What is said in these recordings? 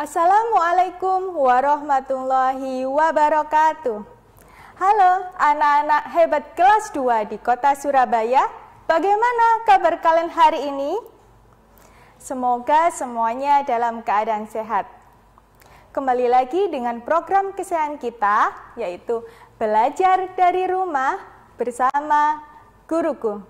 Assalamualaikum warahmatullahi wabarakatuh. Halo anak-anak hebat kelas 2 di kota Surabaya. Bagaimana kabar kalian hari ini? Semoga semuanya dalam keadaan sehat. Kembali lagi dengan program kesehatan kita, yaitu belajar dari rumah bersama guruku.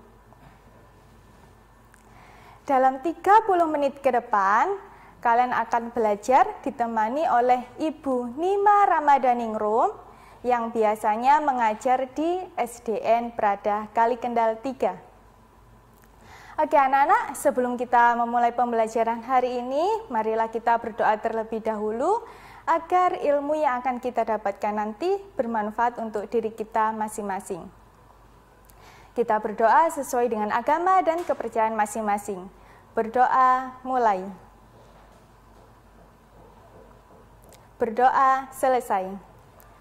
Dalam 30 menit ke depan, Kalian akan belajar ditemani oleh Ibu Nima Ramadaningrum yang biasanya mengajar di SDN Prada Kali Kendal 3. Oke anak-anak, sebelum kita memulai pembelajaran hari ini, marilah kita berdoa terlebih dahulu agar ilmu yang akan kita dapatkan nanti bermanfaat untuk diri kita masing-masing. Kita berdoa sesuai dengan agama dan kepercayaan masing-masing. Berdoa mulai. berdoa selesai.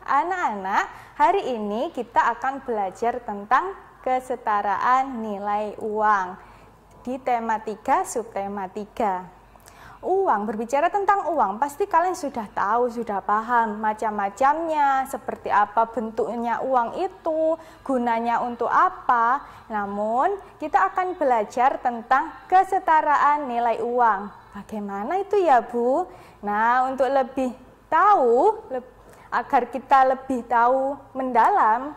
Anak-anak, hari ini kita akan belajar tentang kesetaraan nilai uang di tema 3 subtema 3 uang, berbicara tentang uang, pasti kalian sudah tahu, sudah paham macam-macamnya, seperti apa bentuknya uang itu, gunanya untuk apa. Namun, kita akan belajar tentang kesetaraan nilai uang. Bagaimana itu ya, Bu? Nah, untuk lebih tahu, agar kita lebih tahu mendalam,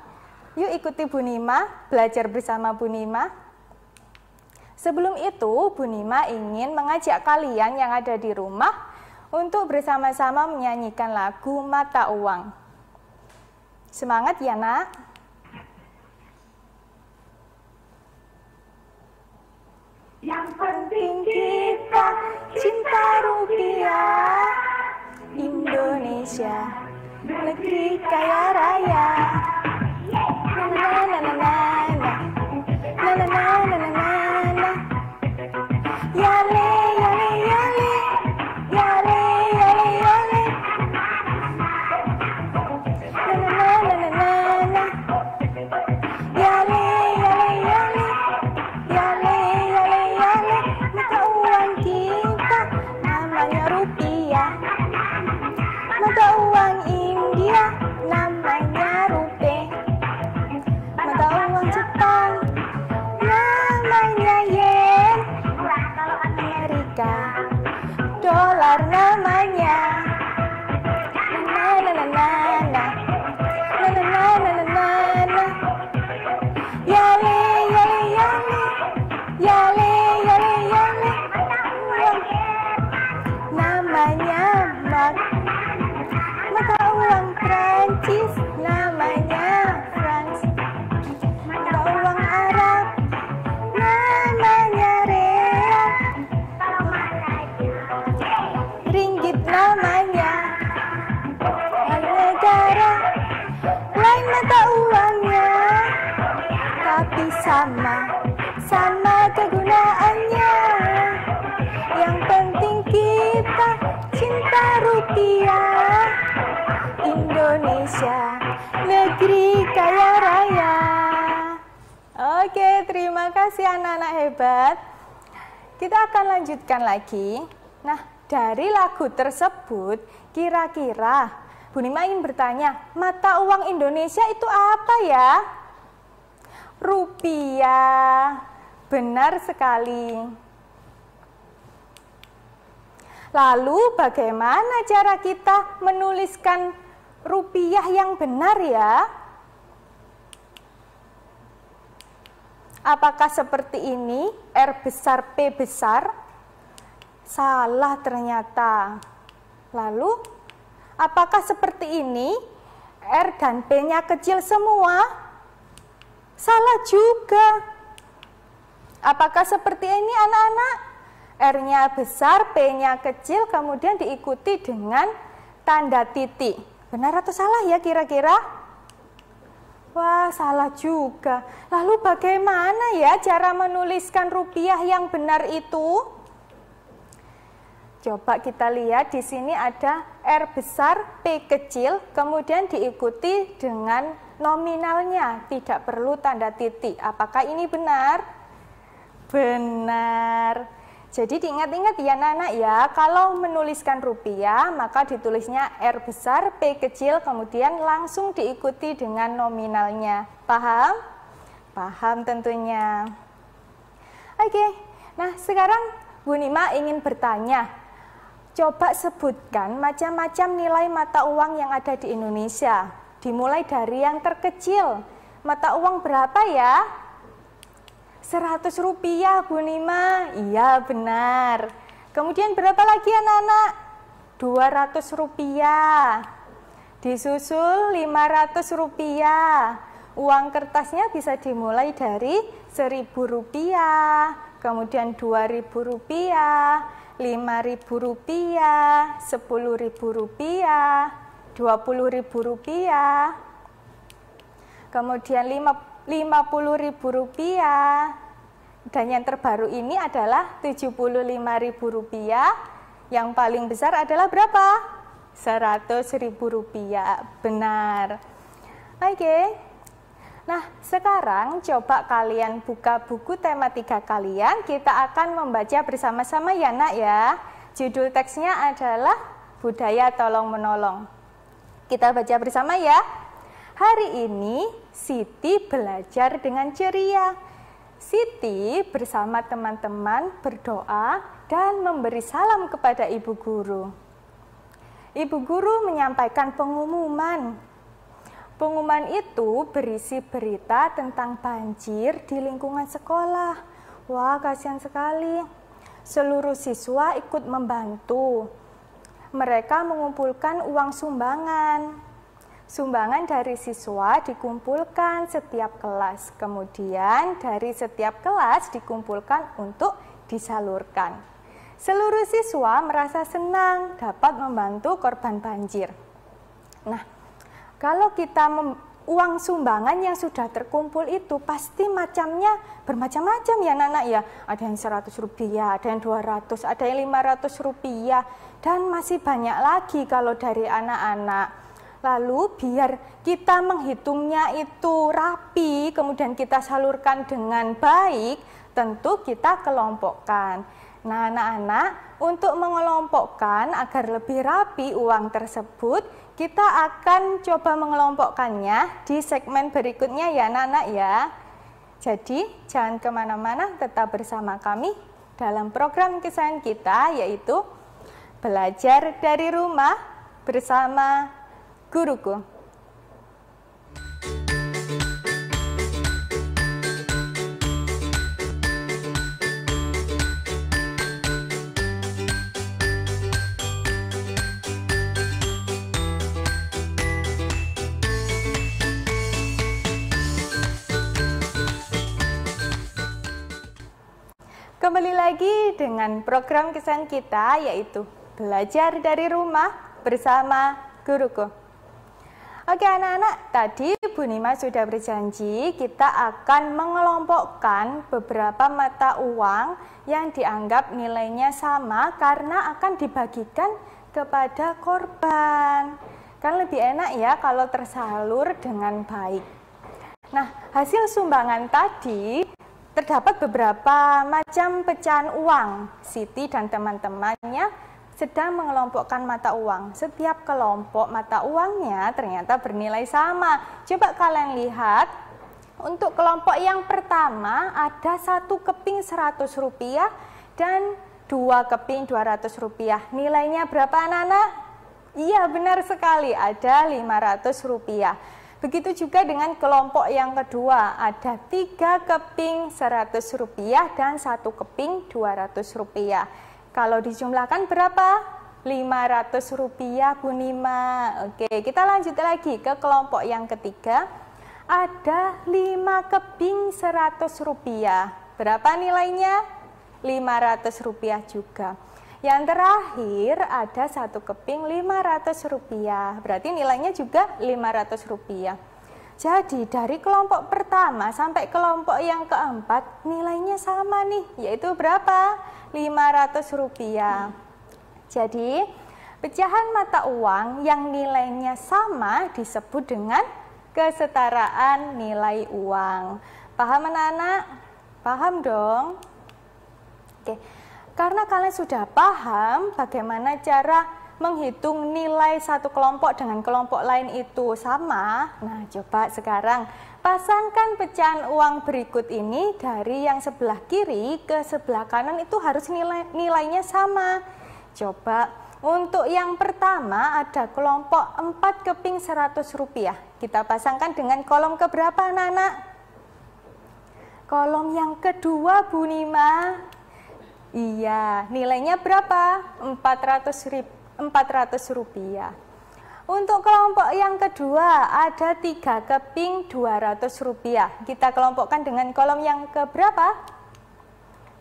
yuk ikuti Bu Nima, belajar bersama Bu Nima. Sebelum itu, Bu Nima ingin mengajak kalian yang ada di rumah untuk bersama-sama menyanyikan lagu Mata Uang. Semangat ya nak! Yang penting kita cinta rupiah. Ya. Kaya Raya. Oke, terima kasih anak-anak hebat. Kita akan lanjutkan lagi. Nah, dari lagu tersebut, kira-kira Bunima ingin bertanya, mata uang Indonesia itu apa ya? Rupiah. Benar sekali. Lalu bagaimana cara kita menuliskan rupiah yang benar ya? Apakah seperti ini? R besar, P besar? Salah ternyata. Lalu, apakah seperti ini? R dan P-nya kecil semua? Salah juga. Apakah seperti ini anak-anak? R-nya besar, P-nya kecil, kemudian diikuti dengan tanda titik. Benar atau salah ya kira-kira? Wah, salah juga. Lalu bagaimana ya cara menuliskan rupiah yang benar itu? Coba kita lihat di sini ada R besar, P kecil, kemudian diikuti dengan nominalnya. Tidak perlu tanda titik. Apakah ini benar? Benar. Jadi diingat-ingat ya Nana ya, kalau menuliskan rupiah maka ditulisnya R besar, P kecil, kemudian langsung diikuti dengan nominalnya. Paham? Paham tentunya. Oke, nah sekarang Bu Nima ingin bertanya, coba sebutkan macam-macam nilai mata uang yang ada di Indonesia. Dimulai dari yang terkecil, mata uang berapa ya? 100 rupiah Bu Nima. Iya benar. Kemudian berapa lagi anak-anak? 200 rupiah. Disusul 500 rupiah. Uang kertasnya bisa dimulai dari 1000 rupiah, kemudian 2000 rupiah, 5000 rupiah, 10000 rupiah, 20000 rupiah, kemudian 50 Rp50.000. Dan yang terbaru ini adalah Rp75.000. Yang paling besar adalah berapa? Rp100.000. Benar. Oke. Okay. Nah, sekarang coba kalian buka buku tematika kalian. Kita akan membaca bersama-sama ya, Nak ya. Judul teksnya adalah Budaya Tolong Menolong. Kita baca bersama ya. Hari ini Siti belajar dengan ceria. Siti bersama teman-teman berdoa dan memberi salam kepada ibu guru. Ibu guru menyampaikan pengumuman. Pengumuman itu berisi berita tentang banjir di lingkungan sekolah. Wah, kasihan sekali. Seluruh siswa ikut membantu. Mereka mengumpulkan uang sumbangan Sumbangan dari siswa dikumpulkan setiap kelas, kemudian dari setiap kelas dikumpulkan untuk disalurkan. Seluruh siswa merasa senang dapat membantu korban banjir. Nah, kalau kita uang sumbangan yang sudah terkumpul itu pasti macamnya bermacam-macam ya Nana ya. Ada yang 100 rupiah, ada yang 200, ada yang 500 rupiah dan masih banyak lagi kalau dari anak-anak. Lalu biar kita menghitungnya itu rapi, kemudian kita salurkan dengan baik, tentu kita kelompokkan. Nah, anak-anak, untuk mengelompokkan agar lebih rapi uang tersebut, kita akan coba mengelompokkannya di segmen berikutnya ya anak-anak ya. Jadi, jangan kemana-mana, tetap bersama kami dalam program kesan kita yaitu Belajar dari Rumah bersama guruku. Kembali lagi dengan program kesan kita yaitu belajar dari rumah bersama guruku. Oke anak-anak, tadi Bu Nima sudah berjanji kita akan mengelompokkan beberapa mata uang yang dianggap nilainya sama karena akan dibagikan kepada korban. Kan lebih enak ya kalau tersalur dengan baik. Nah, hasil sumbangan tadi terdapat beberapa macam pecahan uang. Siti dan teman-temannya sedang mengelompokkan mata uang. Setiap kelompok mata uangnya ternyata bernilai sama. Coba kalian lihat, untuk kelompok yang pertama ada satu keping 100 rupiah dan dua keping 200 rupiah. Nilainya berapa anak-anak? Iya benar sekali, ada 500 rupiah. Begitu juga dengan kelompok yang kedua, ada tiga keping 100 rupiah dan satu keping 200 rupiah. Kalau dijumlahkan berapa? 500 rupiah Bu Nima. Oke, kita lanjut lagi ke kelompok yang ketiga. Ada 5 keping 100 rupiah. Berapa nilainya? 500 rupiah juga. Yang terakhir ada satu keping 500 rupiah. Berarti nilainya juga 500 rupiah. Jadi dari kelompok pertama sampai kelompok yang keempat nilainya sama nih, yaitu berapa? Rp500. Jadi, pecahan mata uang yang nilainya sama disebut dengan kesetaraan nilai uang. Paham anak-anak? Paham dong? Oke. Karena kalian sudah paham bagaimana cara menghitung nilai satu kelompok dengan kelompok lain itu sama. Nah, coba sekarang Pasangkan pecahan uang berikut ini dari yang sebelah kiri ke sebelah kanan itu harus nilai nilainya sama. Coba untuk yang pertama ada kelompok 4 keping 100 rupiah. Kita pasangkan dengan kolom keberapa anak Kolom yang kedua Bu Nima. Iya, nilainya berapa? 400 ribu. 400 rupiah. Untuk kelompok yang kedua ada tiga keping dua ratus rupiah. Kita kelompokkan dengan kolom yang keberapa?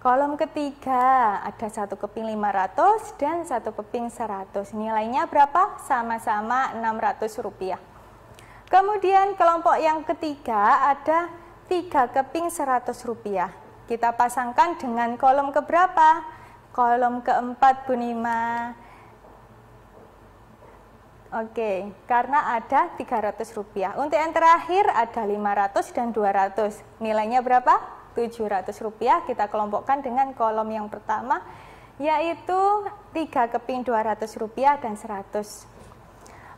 Kolom ketiga ada satu keping lima ratus dan satu keping seratus. Nilainya berapa? Sama-sama enam ratus rupiah. Kemudian kelompok yang ketiga ada tiga keping seratus rupiah. Kita pasangkan dengan kolom keberapa? Kolom keempat Bu Nima Oke, karena ada 300 rupiah. Untuk yang terakhir ada 500 dan 200. Nilainya berapa? 700 rupiah. Kita kelompokkan dengan kolom yang pertama yaitu 3 keping 200 rupiah dan 100.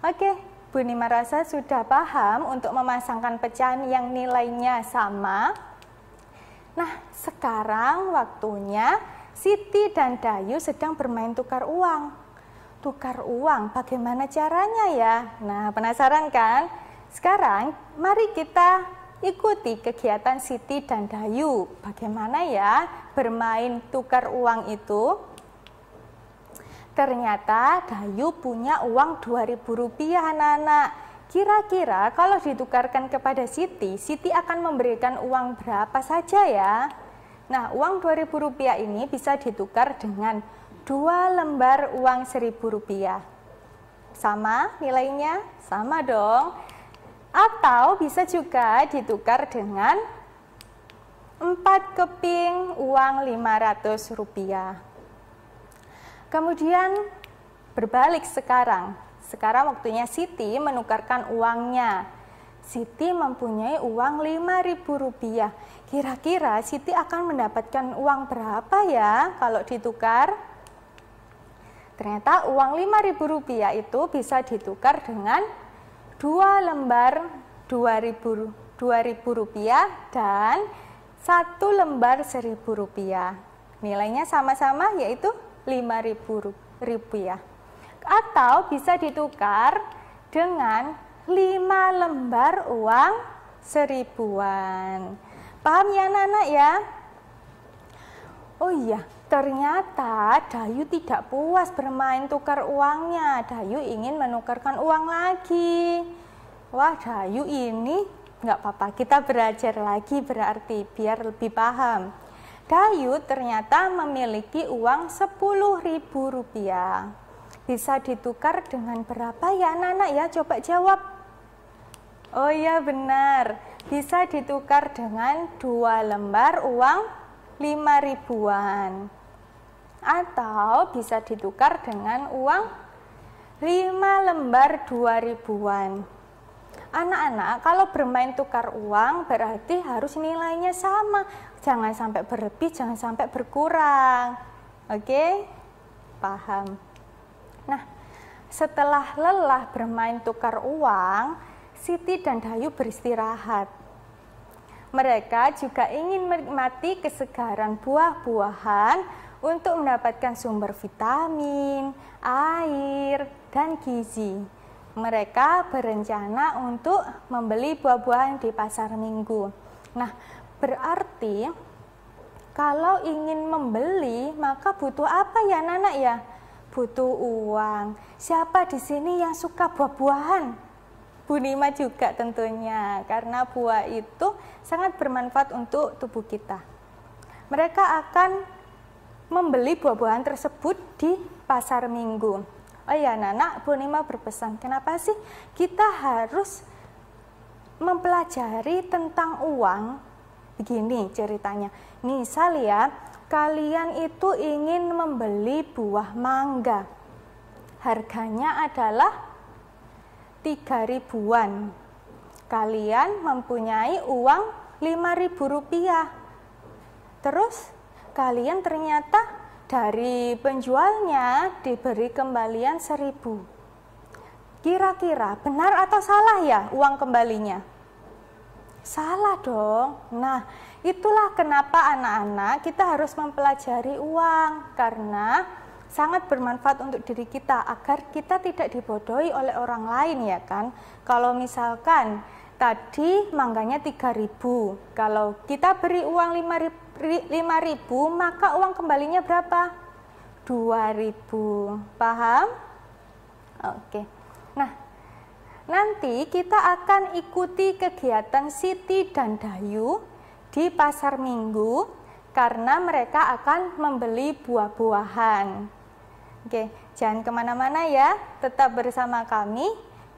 Oke, Bu Nima Rasa sudah paham untuk memasangkan pecahan yang nilainya sama. Nah, sekarang waktunya Siti dan Dayu sedang bermain tukar uang tukar uang. Bagaimana caranya ya? Nah, penasaran kan? Sekarang mari kita ikuti kegiatan Siti dan Dayu. Bagaimana ya bermain tukar uang itu? Ternyata Dayu punya uang Rp2.000 anak-anak. Kira-kira kalau ditukarkan kepada Siti, Siti akan memberikan uang berapa saja ya? Nah, uang Rp2.000 ini bisa ditukar dengan dua lembar uang seribu rupiah. Sama nilainya? Sama dong. Atau bisa juga ditukar dengan empat keping uang lima ratus rupiah. Kemudian berbalik sekarang. Sekarang waktunya Siti menukarkan uangnya. Siti mempunyai uang 5000 rupiah. Kira-kira Siti akan mendapatkan uang berapa ya kalau ditukar? Ternyata uang Rp5.000 itu bisa ditukar dengan dua lembar Rp2.000 dan satu lembar Rp1.000. Nilainya sama-sama yaitu Rp5.000. Ya. Atau bisa ditukar dengan 5 lembar uang seribuan. Paham ya anak-anak ya? Oh iya, Ternyata Dayu tidak puas bermain tukar uangnya. Dayu ingin menukarkan uang lagi. Wah, Dayu ini nggak apa-apa. Kita belajar lagi berarti biar lebih paham. Dayu ternyata memiliki uang Rp10.000. Bisa ditukar dengan berapa ya Nana? ya? Coba jawab. Oh iya benar, bisa ditukar dengan dua lembar uang lima ribuan atau bisa ditukar dengan uang 5 lembar 2 ribuan anak-anak kalau bermain tukar uang berarti harus nilainya sama jangan sampai berlebih jangan sampai berkurang oke paham nah setelah lelah bermain tukar uang Siti dan Dayu beristirahat mereka juga ingin menikmati kesegaran buah-buahan untuk mendapatkan sumber vitamin, air, dan gizi. Mereka berencana untuk membeli buah-buahan di pasar minggu. Nah, berarti kalau ingin membeli, maka butuh apa ya, Nana? Ya, butuh uang. Siapa di sini yang suka buah-buahan? Bu Nima juga tentunya karena buah itu sangat bermanfaat untuk tubuh kita. Mereka akan membeli buah-buahan tersebut di pasar minggu. Oh ya, Nana, Bu Nima berpesan, kenapa sih kita harus mempelajari tentang uang? Begini ceritanya. Misal ya, kalian itu ingin membeli buah mangga. Harganya adalah tiga ribuan. Kalian mempunyai uang lima ribu rupiah. Terus kalian ternyata dari penjualnya diberi kembalian seribu. Kira-kira benar atau salah ya uang kembalinya? Salah dong. Nah, itulah kenapa anak-anak kita harus mempelajari uang karena sangat bermanfaat untuk diri kita agar kita tidak dibodohi oleh orang lain ya kan. Kalau misalkan tadi mangganya 3000, kalau kita beri uang 5000 maka uang kembalinya berapa? 2000. Paham? Oke. Nah, nanti kita akan ikuti kegiatan Siti dan Dayu di pasar Minggu karena mereka akan membeli buah-buahan. Oke, jangan kemana-mana ya, tetap bersama kami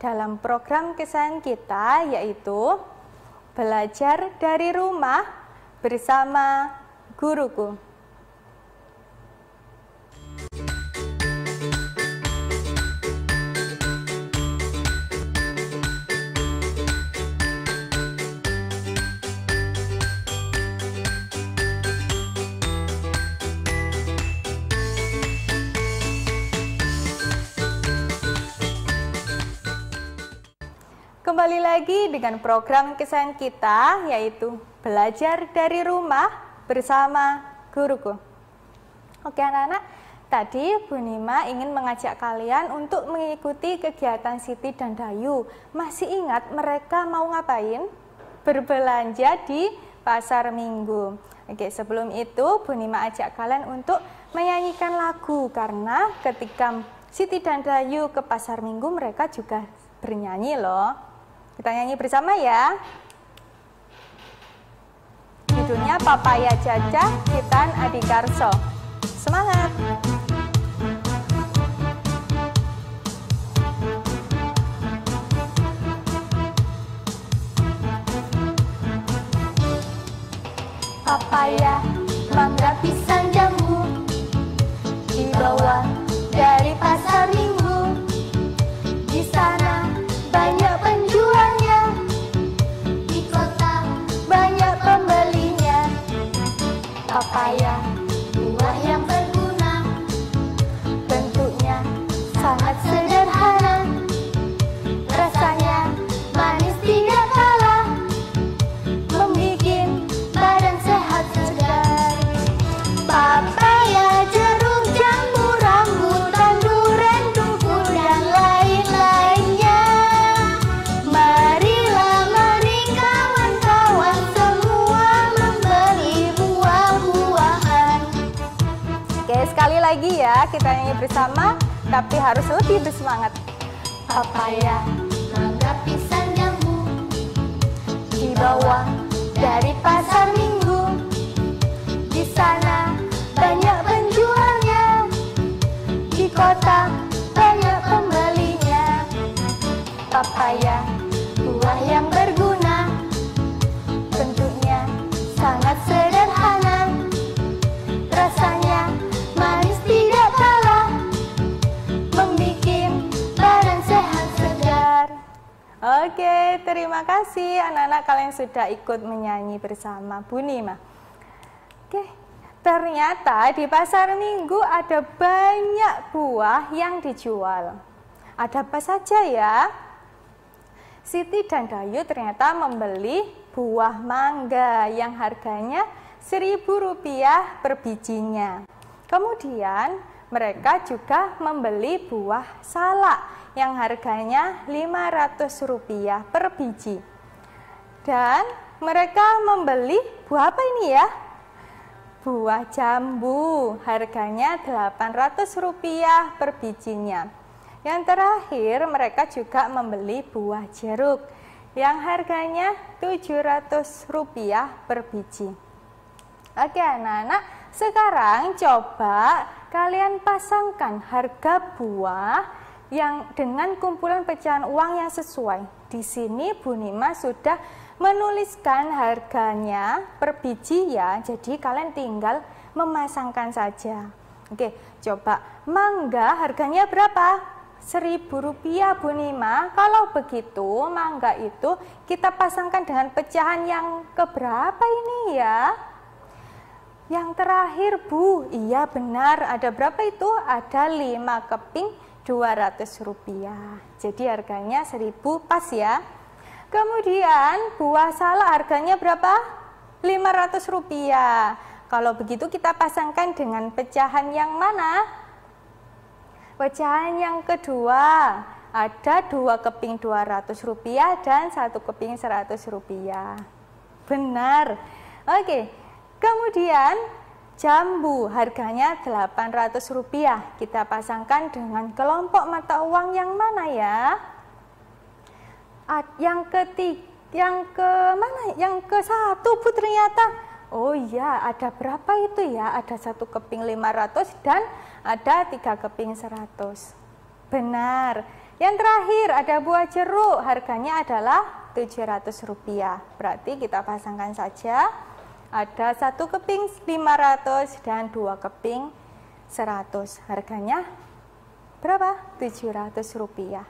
dalam program kesan kita yaitu Belajar dari Rumah bersama Guruku. kembali lagi dengan program kesan kita yaitu belajar dari rumah bersama guruku. Oke anak-anak, tadi Bu Nima ingin mengajak kalian untuk mengikuti kegiatan Siti dan Dayu. Masih ingat mereka mau ngapain? Berbelanja di pasar minggu. Oke, sebelum itu Bu Nima ajak kalian untuk menyanyikan lagu karena ketika Siti dan Dayu ke pasar minggu mereka juga bernyanyi loh. Kita nyanyi bersama ya. Judulnya Papaya Caca Kitan Adikarso. Semangat! Papaya kita nyanyi bersama, tapi harus lebih bersemangat. Papaya, mangga pisang jambu, bawah dari pasar minggu. Di sana banyak penjualnya, di kota banyak pembelinya. Papaya, terima kasih anak-anak kalian sudah ikut menyanyi bersama Bu Nima. Oke, ternyata di pasar minggu ada banyak buah yang dijual. Ada apa saja ya? Siti dan Dayu ternyata membeli buah mangga yang harganya seribu rupiah per bijinya. Kemudian mereka juga membeli buah salak yang harganya Rp500 per biji. Dan mereka membeli buah apa ini ya? Buah jambu, harganya Rp800 per bijinya. Yang terakhir, mereka juga membeli buah jeruk yang harganya Rp700 per biji. Oke anak-anak, sekarang coba kalian pasangkan harga buah yang dengan kumpulan pecahan uang yang sesuai. Di sini Bu Nima sudah menuliskan harganya per biji ya. Jadi kalian tinggal memasangkan saja. Oke, coba mangga harganya berapa? Seribu rupiah Bu Nima. Kalau begitu mangga itu kita pasangkan dengan pecahan yang keberapa ini ya? Yang terakhir Bu, iya benar ada berapa itu? Ada lima keping Rp200. Jadi harganya 1000 pas ya. Kemudian buah salak harganya berapa? Rp500. Kalau begitu kita pasangkan dengan pecahan yang mana? Pecahan yang kedua. Ada dua keping Rp200 dan satu keping Rp100. Benar. Oke. Kemudian Jambu harganya Rp800. Kita pasangkan dengan kelompok mata uang yang mana ya? Yang ketiga, yang ke mana? Yang ke satu bu ternyata. Oh iya, ada berapa itu ya? Ada satu keping 500 dan ada tiga keping 100. Benar. Yang terakhir ada buah jeruk, harganya adalah Rp700. Berarti kita pasangkan saja ada satu keping 500 dan dua keping 100. Harganya berapa? 700 rupiah.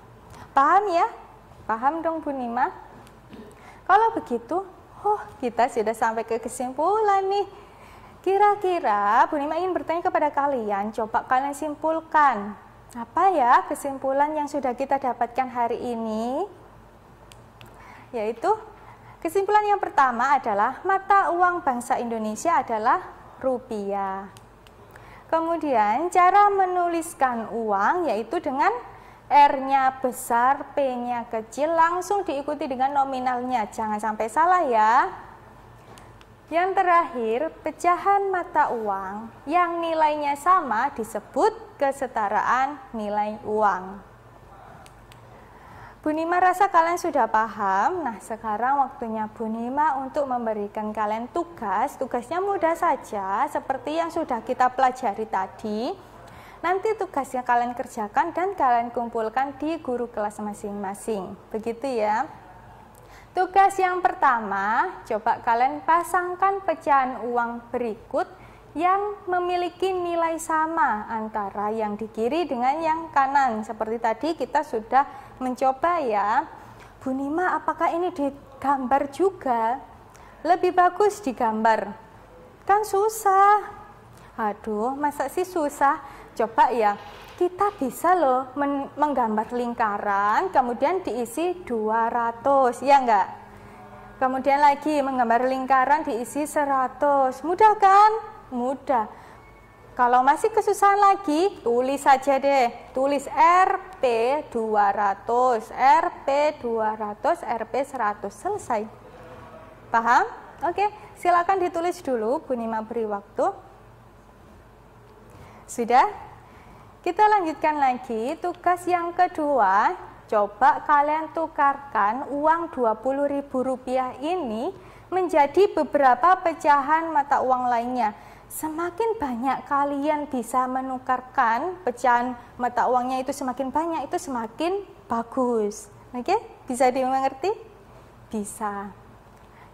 Paham ya? Paham dong Bu Nima? Kalau begitu, oh kita sudah sampai ke kesimpulan nih. Kira-kira Bu Nima ingin bertanya kepada kalian, coba kalian simpulkan. Apa ya kesimpulan yang sudah kita dapatkan hari ini? Yaitu Kesimpulan yang pertama adalah mata uang bangsa Indonesia adalah rupiah. Kemudian cara menuliskan uang yaitu dengan R-nya besar, P-nya kecil, langsung diikuti dengan nominalnya. Jangan sampai salah ya. Yang terakhir, pecahan mata uang yang nilainya sama disebut kesetaraan nilai uang. Bu Nima rasa kalian sudah paham. Nah, sekarang waktunya Bu Nima untuk memberikan kalian tugas. Tugasnya mudah saja, seperti yang sudah kita pelajari tadi. Nanti tugasnya kalian kerjakan dan kalian kumpulkan di guru kelas masing-masing. Begitu ya. Tugas yang pertama, coba kalian pasangkan pecahan uang berikut yang memiliki nilai sama antara yang di kiri dengan yang kanan. Seperti tadi kita sudah mencoba ya, Bu Nima apakah ini digambar juga? Lebih bagus digambar. Kan susah. Aduh, masa sih susah? Coba ya, kita bisa loh menggambar lingkaran, kemudian diisi 200, ya enggak? Kemudian lagi menggambar lingkaran diisi 100. Mudah kan? Mudah. Kalau masih kesusahan lagi, tulis saja deh. Tulis R RP 200, RP 200, RP 100. Selesai. Paham? Oke, silakan ditulis dulu Bu Nima beri waktu. Sudah? Kita lanjutkan lagi tugas yang kedua. Coba kalian tukarkan uang Rp20.000 ini menjadi beberapa pecahan mata uang lainnya semakin banyak kalian bisa menukarkan pecahan mata uangnya itu semakin banyak itu semakin bagus. Oke, okay? bisa dimengerti? Bisa.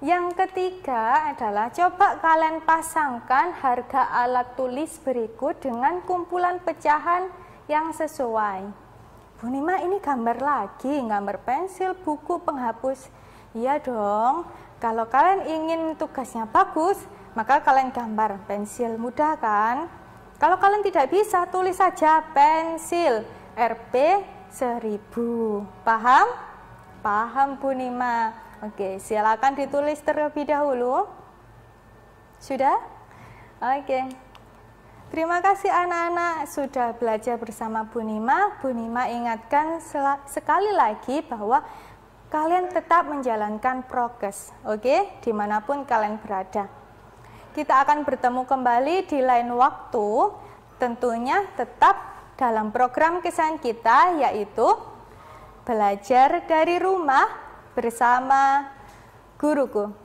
Yang ketiga adalah coba kalian pasangkan harga alat tulis berikut dengan kumpulan pecahan yang sesuai. Bu Nima ini gambar lagi, gambar pensil, buku, penghapus. Iya dong, kalau kalian ingin tugasnya bagus, maka kalian gambar pensil mudah kan? Kalau kalian tidak bisa, tulis saja pensil RP 1000. Paham? Paham Bu Nima. Oke, silakan ditulis terlebih dahulu. Sudah? Oke. Terima kasih anak-anak sudah belajar bersama Bu Nima. Bu Nima ingatkan sekali lagi bahwa kalian tetap menjalankan prokes, oke? Dimanapun kalian berada. Kita akan bertemu kembali di lain waktu, tentunya tetap dalam program kesan kita yaitu belajar dari rumah bersama guruku.